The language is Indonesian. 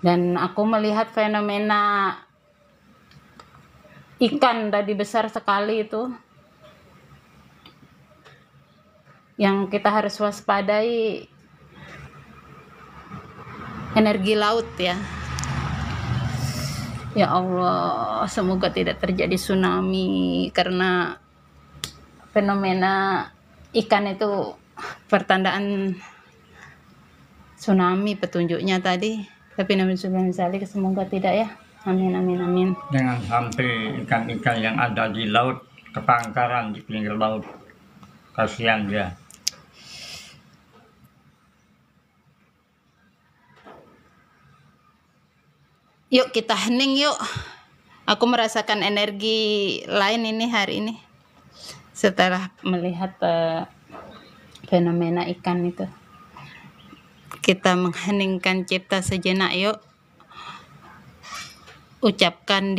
Dan aku melihat fenomena ikan tadi besar sekali itu yang kita harus waspadai energi laut ya. Ya Allah, semoga tidak terjadi tsunami karena fenomena ikan itu pertandaan tsunami petunjuknya tadi tapi nabi semoga tidak ya amin amin amin jangan sampai ikan-ikan yang ada di laut kepangkaran di pinggir laut kasihan dia yuk kita hening yuk aku merasakan energi lain ini hari ini setelah melihat uh, fenomena ikan itu kita mengheningkan cipta sejenak yuk ucapkan di